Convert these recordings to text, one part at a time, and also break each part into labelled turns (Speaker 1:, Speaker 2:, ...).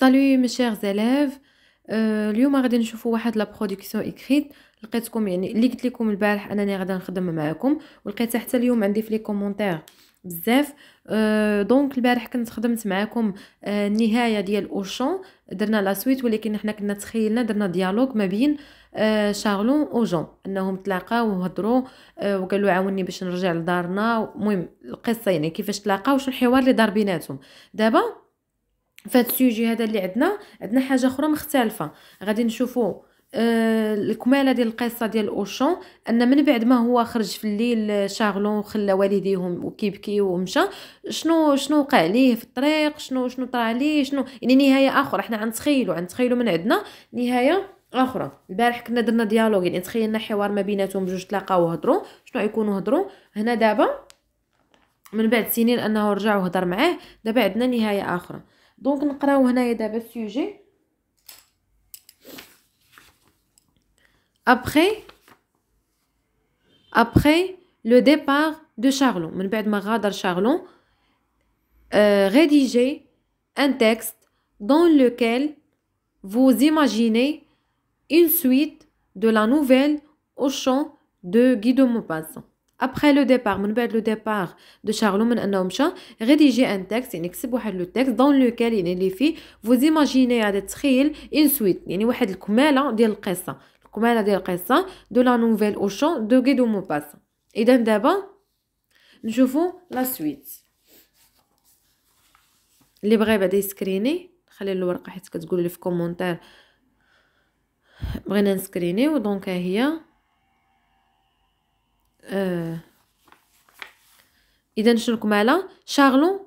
Speaker 1: سالو مي شيغ زيليف اليوم غادي نشوفوا واحد لا برودكسيون اكريت لقيتكم يعني اللي قلت لكم البارح انني غادي نخدم معكم ولقيت حتى اليوم عندي في لي كومونتير بزاف أه euh, دونك البارح كنت خدمت معكم النهايه euh, ديال اوشون درنا لا سويت ولكن حنا كنا تخيلنا درنا ديالوغ ما بين أه شارلون وجون انهم تلاقاو وهضروا أه euh, وقالوا عاوني باش نرجع لدارنا المهم القصه يعني كيفاش تلاقاو وشنو الحوار اللي دار بيناتهم دابا فهاد السوجي هذا اللي عندنا عندنا حاجه اخرى مختلفه غادي نشوفوا آه الكماله ديال القصه ديال اوشون ان من بعد ما هو خرج في الليل آه، شارلون وخلى والديهم وكيبكي ومشى شنو شنو وقع ليه في الطريق شنو شنو طرا ليه شنو يعني نهايه اخرى حنا غنتخيلوا غنتخيلوا من عندنا نهايه اخرى البارح كنا درنا ديالوغ يعني تخيلنا حوار ما بيناتهم بجوج تلاقاو وهضروا شنو غيكونوا هضروا هنا دابا من بعد سنين انه رجع وهضر معاه دابا عندنا نهايه اخرى Donc après le départ de Charlon من بعد ما غادر rédigez un texte dans lequel vous imaginez une suite de la nouvelle au chant de Guido ابخي لو ديبار من بعد لو ديبار دو شارلو من انه مشى غادي يجي ان تكست يعني كتب واحد لو تكست دون لو كال يعني اللي فيه فو ايماجيني هذا تخيل ان سويت يعني واحد الكماله ديال القصه الكماله ديال القصه دو لا نوفيل او شون دو غيدو مو باس اذا دابا نشوفو لا سويت اللي بغى بعدا يسكريني خلي الورقه حيت كتقول لي في كومونتير بغينا نسكرينيو دونك ها هي آه euh. اذا شنو على شارلون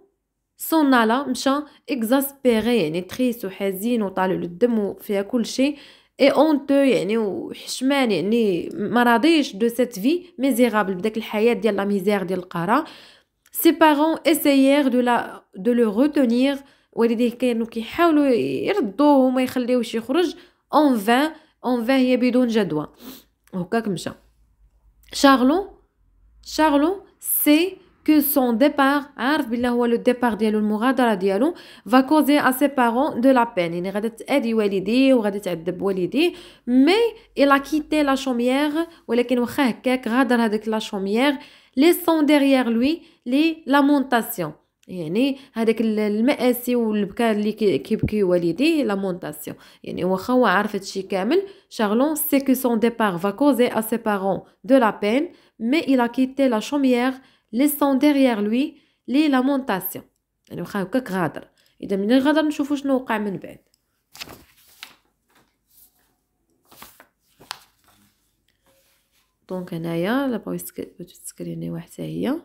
Speaker 1: صون على مشى اكزاسبيري يعني تريس وحزين وطالع له الدم وفيها كل شيء اي اونتو يعني وحشمان يعني ما راضيش دو سيت في ميزيرابل بداك الحياه ديال لا ميزير ديال القاره سي بارون اسيير دو لا دو لو روتونير والديه كانوا كيحاولوا يردوه وما يخليوش يخرج اون فان اون فان هي بدون جدوى هكاك مشى Charlon, Charlon sait que son départ, le départ de la ديالو va causer à ses parents de la peine. Il غادي تأذي والديه aidé, تعذب والديه mais il a quitté la chaumière ou واخا هكاك غادر de la chaumière laissant derrière lui les lamentations. يعني هذاك المآسي والبكاء اللي كيبكي لا لامونتاسيون يعني واخا هو عارف هادشي كامل شارلون سي كو سون ديبار va causer à ses parents de la peine mais il a quitté la chaumière ديرير لوي لي لا مونطاسيون يعني واخا هكاك غادر اذا ملي غادر نشوفو شنو وقع من بعد دونك هنايا لا بغيت تسكريني واحد هي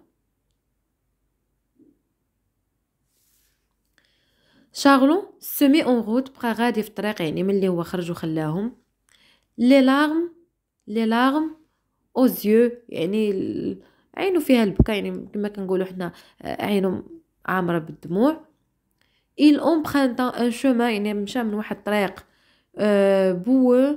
Speaker 1: شارلون سمي اون روت بقى غادي في الطريق يعني ملي هو خرج وخلاهم لي لارم لي لارم او زيو يعني عينو فيها البكا يعني كما كنقولوا حنا آه، عينو عامره بالدموع il emprunta un chemin يعني مشى من واحد الطريق آه، بو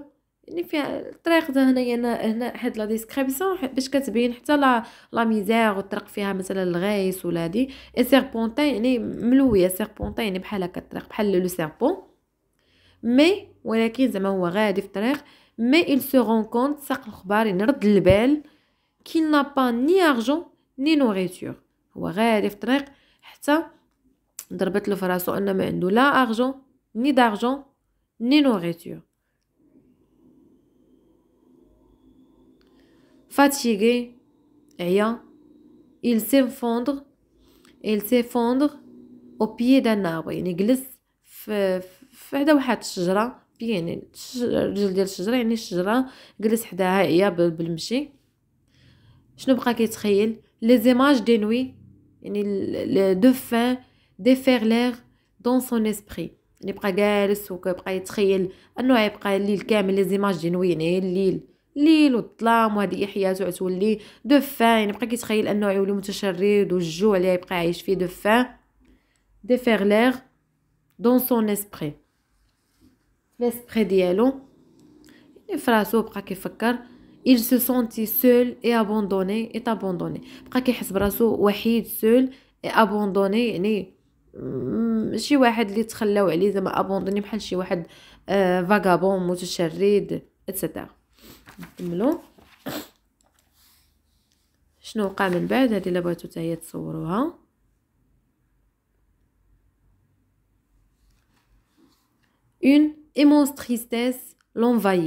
Speaker 1: يعني فيها الطريق ده هنايا هنا هنا حيت لا ديسكريبسيون باش كتبين حتى لا لا ميزير والطريق فيها مثلا الغيس ولا هادي سيربونتي يعني ملويه سيربونتي يعني بحال هكا الطريق بحال لو سيربون مي ولكن زعما هو غادي في الطريق مي il se rencontre ساق الخبار يعني رد البال qu'il n'a pas ni argent ni nourriture هو غادي في الطريق حتى ضربت له راسو انه ما عنده لا ارجون ني دارجون ني نوريتور fatigué rien il s'effondre il s'effondre au pied d'un arbre يعني جلس في في واحد الشجره يعني الرجل ديال الشجره يعني الشجره جلس حداها هي بالمشي شنو بقى كيتخيل لي زيماج دي نوي يعني لي دو فان ديفيرلير دون سون اسبري يعني بقى جالس وكيبقى يتخيل انه غيبقى الليل كامل لي زيماج دي نوي يعني الليل الليل والظلام وهذه حياته غتولي دوفان يعني بقى كيتخيل انه يولي متشرد والجوع اللي يبقى عايش فيه دفان ديفيرلير دون سون اسبري لاسبري ديالو يعني فراسو بقى كيفكر il se sentit seul et abandonné et abandonné بقى كيحس براسو وحيد سول et abandonné يعني شي واحد اللي تخلاو عليه زعما ابوندوني بحال شي واحد فاغابون آه، متشرد اتسيتيرا نكملو شنو وقع من بعد هذه الا بغيتو حتى هي تصوروها اون ايمونس تريستيس لونفاي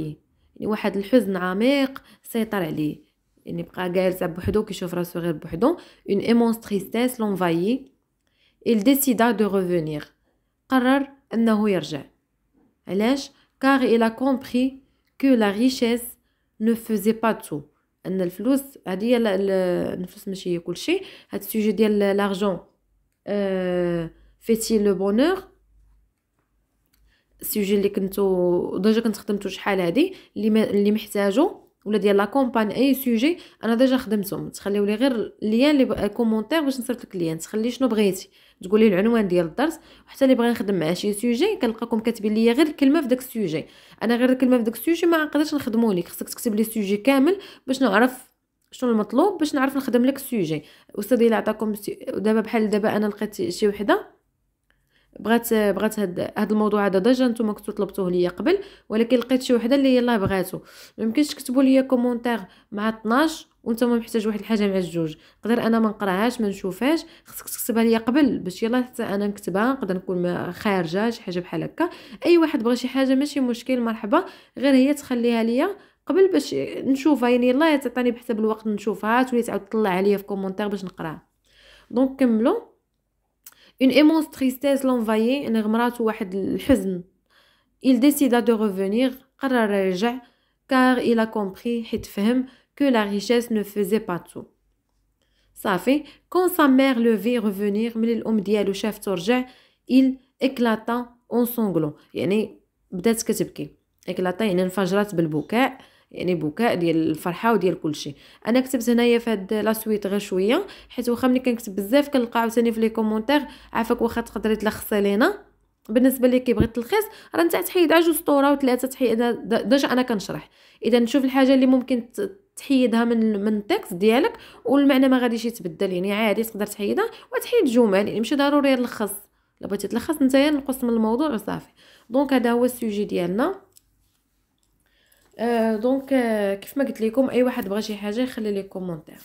Speaker 1: يعني واحد الحزن عميق سيطر عليه يعني بقى جالس بوحدو كيشوف راسو غير بوحدو اون ايمونس تريستيس لونفاي il décida de revenir قرر انه يرجع علاش كاغ il a compris que la richesse ne faisait pas tout ان الفلوس هذه هي الفلوس ماشي هي كل شيء هاد السوجي ديال لارجون فيتي لو بونور السوجي اللي كنتو ديجا كنت خدمتو شحال هادي اللي اللي محتاجو ولا ديال لاكومبان اي سوجي انا ديجا خدمتهم تخليو لي غير ليان لي كومونتير باش نصيفط لك تخلي شنو بغيتي تقولي العنوان ديال الدرس وحتى اللي بغى نخدم مع شي سوجي كنلقاكم كاتبين ليا غير الكلمه في داك السوجي انا غير الكلمه في داك السوجي ما نقدرش نخدمو لك خصك تكتب لي السوجي كامل باش نعرف شنو المطلوب باش نعرف نخدم لك السوجي استاذ الا عطاكم دابا بحال دابا انا لقيت شي وحده بغات بغات هاد, هاد الموضوع هذا ديجا نتوما كنتو طلبتوه ليا قبل ولكن لقيت شي وحده اللي يلاه بغاتو ما يمكنش تكتبوا ليا كومونتير مع 12 وانتم محتاج واحد الحاجه مع الجوج نقدر انا ما نقراهاش ما نشوفهاش خصك تكتبها ليا قبل باش يلا حتى انا نكتبها نقدر نكون خارجه شي حاجه بحال هكا اي واحد بغى شي حاجه ماشي مشكل مرحبا غير هي تخليها ليا قبل باش نشوفها يعني يلا تعطيني بحسب الوقت نشوفها تولي تعاود تطلع عليا في كومونتير باش نقراها دونك كملوا Une immense tristesse l'envahit, il décida de revenir, car il a compris que la richesse ne faisait pas tout. Ça fait, quand sa mère le vit revenir, le chef il éclata en sanglots. يعني بدات كتبكي éclata يعني انفجرت بالبكاء يعني بكاء ديال الفرحه وديال كلشي انا كتبت هنايا في هاد لا سويت غير شويه حيت واخا ملي كنكتب بزاف كنلقى عاوتاني في لي كومونتير عافاك واخا تقدري تلخصي لينا بالنسبه اللي كيبغي التلخيص راه انت تحيد على جوج سطوره وثلاثه تحيد ديجا انا كنشرح اذا نشوف الحاجه اللي ممكن تحيدها من من التكست ديالك والمعنى ما غاديش يتبدل يعني عادي تقدر تحيدها وتحيد جمل يعني ماشي ضروري نلخص الا بغيتي تلخص نتايا نقص من الموضوع وصافي دونك هذا هو السوجي ديالنا دونك euh, euh, كيف ما قلت لكم اي واحد بغى شي حاجه يخلي لي كومونتير